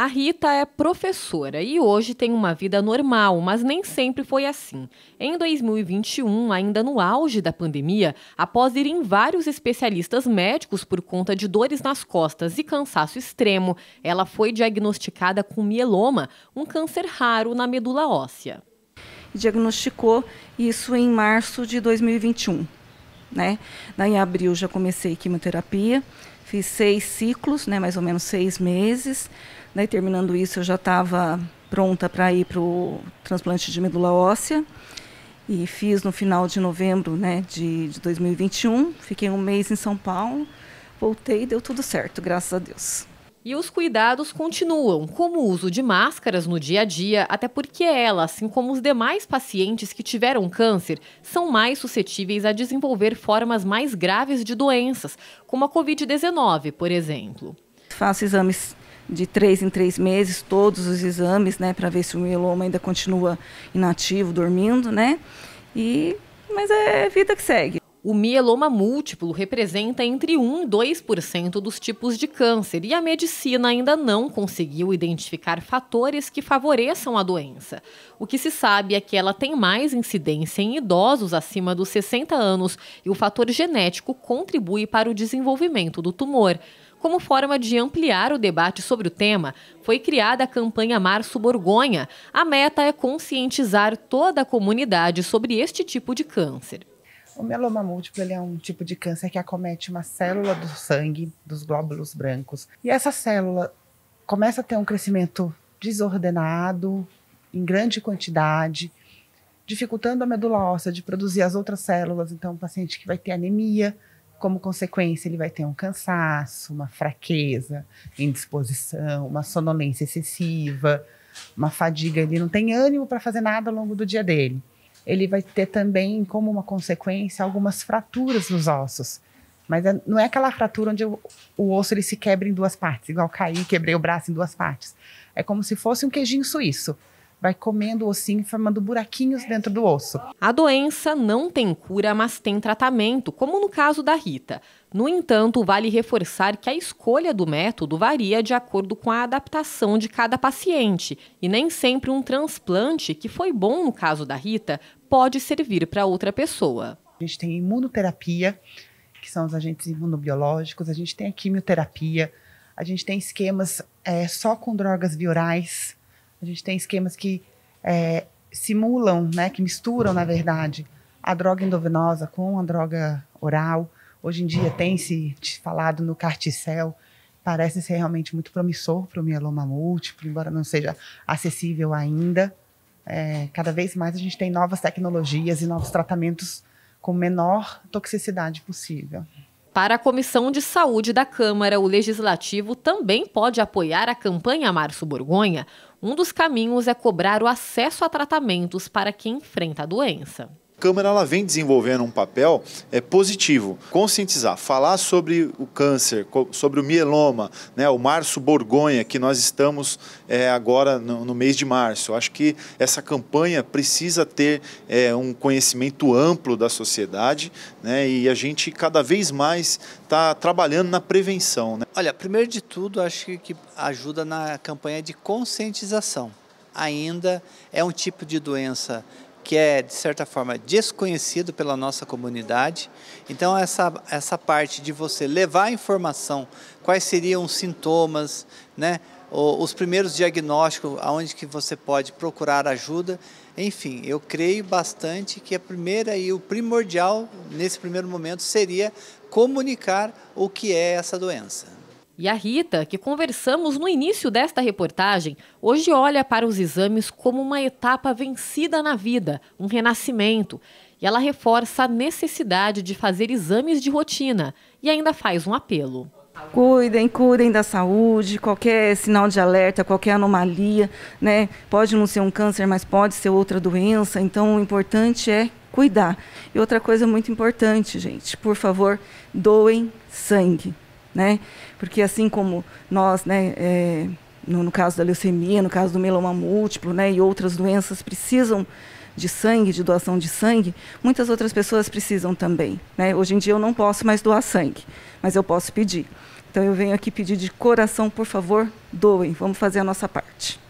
A Rita é professora e hoje tem uma vida normal, mas nem sempre foi assim. Em 2021, ainda no auge da pandemia, após ir em vários especialistas médicos por conta de dores nas costas e cansaço extremo, ela foi diagnosticada com mieloma, um câncer raro na medula óssea. Diagnosticou isso em março de 2021. Né? Daí em abril já comecei quimioterapia, Fiz seis ciclos, né, mais ou menos seis meses. Daí, né, terminando isso, eu já estava pronta para ir para o transplante de medula óssea. E fiz no final de novembro né, de, de 2021. Fiquei um mês em São Paulo. Voltei e deu tudo certo, graças a Deus. E os cuidados continuam, como o uso de máscaras no dia a dia, até porque ela, assim como os demais pacientes que tiveram câncer, são mais suscetíveis a desenvolver formas mais graves de doenças, como a Covid-19, por exemplo. Faço exames de três em três meses, todos os exames, né, para ver se o mieloma ainda continua inativo, dormindo, né? E mas é vida que segue. O mieloma múltiplo representa entre 1 e 2% dos tipos de câncer e a medicina ainda não conseguiu identificar fatores que favoreçam a doença. O que se sabe é que ela tem mais incidência em idosos acima dos 60 anos e o fator genético contribui para o desenvolvimento do tumor. Como forma de ampliar o debate sobre o tema, foi criada a campanha Março Borgonha. A meta é conscientizar toda a comunidade sobre este tipo de câncer. O mieloma múltiplo é um tipo de câncer que acomete uma célula do sangue, dos glóbulos brancos. E essa célula começa a ter um crescimento desordenado, em grande quantidade, dificultando a medula óssea de produzir as outras células. Então, o paciente que vai ter anemia, como consequência, ele vai ter um cansaço, uma fraqueza, indisposição, uma sonolência excessiva, uma fadiga. Ele não tem ânimo para fazer nada ao longo do dia dele ele vai ter também como uma consequência algumas fraturas nos ossos. Mas é, não é aquela fratura onde o, o osso ele se quebra em duas partes, igual caí, quebrei o braço em duas partes. É como se fosse um queijinho suíço vai comendo o ossinho, formando buraquinhos dentro do osso. A doença não tem cura, mas tem tratamento, como no caso da Rita. No entanto, vale reforçar que a escolha do método varia de acordo com a adaptação de cada paciente, e nem sempre um transplante, que foi bom no caso da Rita, pode servir para outra pessoa. A gente tem imunoterapia, que são os agentes imunobiológicos, a gente tem a quimioterapia, a gente tem esquemas é, só com drogas viorais, a gente tem esquemas que é, simulam, né, que misturam, na verdade, a droga endovenosa com a droga oral. Hoje em dia tem-se falado no carticel, parece ser realmente muito promissor para o mieloma múltiplo, embora não seja acessível ainda. É, cada vez mais a gente tem novas tecnologias e novos tratamentos com menor toxicidade possível. Para a Comissão de Saúde da Câmara, o Legislativo também pode apoiar a campanha Março Borgonha. Um dos caminhos é cobrar o acesso a tratamentos para quem enfrenta a doença. Câmara ela vem desenvolvendo um papel é, positivo, conscientizar, falar sobre o câncer, sobre o mieloma, né, o março borgonha, que nós estamos é, agora no, no, mês de março. Eu acho que essa campanha precisa ter é, um conhecimento amplo da sociedade né, e a gente cada vez mais está trabalhando na prevenção. Né? Olha, primeiro de tudo, acho que ajuda na campanha de conscientização. Ainda é um tipo de doença que é, de certa forma, desconhecido pela nossa comunidade. Então, essa, essa parte de você levar a informação, quais seriam os sintomas, né? os primeiros diagnósticos, aonde que você pode procurar ajuda. Enfim, eu creio bastante que a primeira e o primordial nesse primeiro momento seria comunicar o que é essa doença. E a Rita, que conversamos no início desta reportagem, hoje olha para os exames como uma etapa vencida na vida, um renascimento. E ela reforça a necessidade de fazer exames de rotina e ainda faz um apelo. Cuidem, cuidem da saúde, qualquer sinal de alerta, qualquer anomalia, né? Pode não ser um câncer, mas pode ser outra doença, então o importante é cuidar. E outra coisa muito importante, gente, por favor, doem sangue né? Porque assim como nós, né, é, no, no, caso da leucemia, no caso do meloma múltiplo, né, e outras doenças precisam de sangue, de doação de sangue, muitas outras pessoas precisam também, né? Hoje em dia eu não posso mais doar sangue, mas eu posso pedir. Então eu venho aqui pedir de coração, por favor, doem, vamos fazer a nossa parte.